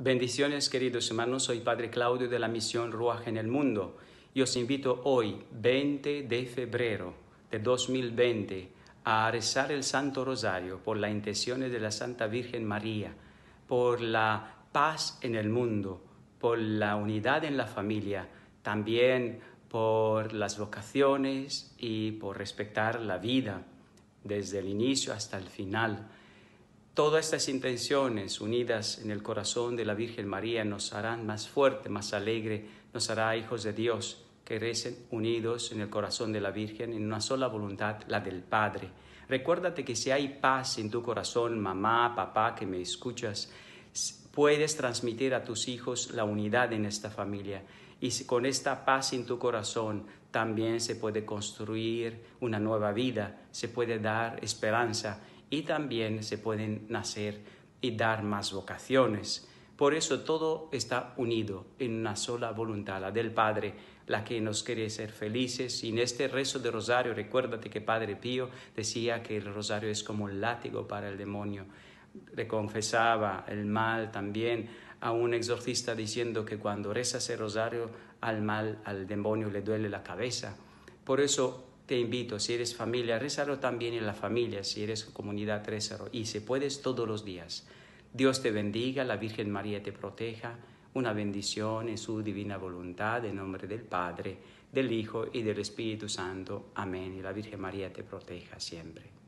Bendiciones queridos hermanos, soy Padre Claudio de la Misión Ruaj en el Mundo y os invito hoy, 20 de febrero de 2020, a rezar el Santo Rosario por las intenciones de la Santa Virgen María, por la paz en el mundo, por la unidad en la familia, también por las vocaciones y por respetar la vida desde el inicio hasta el final Todas estas intenciones unidas en el corazón de la Virgen María nos harán más fuerte, más alegre, nos hará hijos de Dios que recen unidos en el corazón de la Virgen en una sola voluntad, la del Padre. Recuérdate que si hay paz en tu corazón, mamá, papá, que me escuchas, puedes transmitir a tus hijos la unidad en esta familia. Y con esta paz en tu corazón también se puede construir una nueva vida, se puede dar esperanza y también se pueden nacer y dar más vocaciones. Por eso todo está unido en una sola voluntad, la del Padre, la que nos quiere ser felices. Y en este rezo de rosario, recuérdate que Padre Pío decía que el rosario es como un látigo para el demonio. Le confesaba el mal también a un exorcista diciendo que cuando rezas el rosario al mal, al demonio le duele la cabeza. Por eso te invito, si eres familia, rézalo también en la familia, si eres comunidad, rézalo. Y si puedes, todos los días. Dios te bendiga, la Virgen María te proteja. Una bendición en su divina voluntad, en nombre del Padre, del Hijo y del Espíritu Santo. Amén. Y la Virgen María te proteja siempre.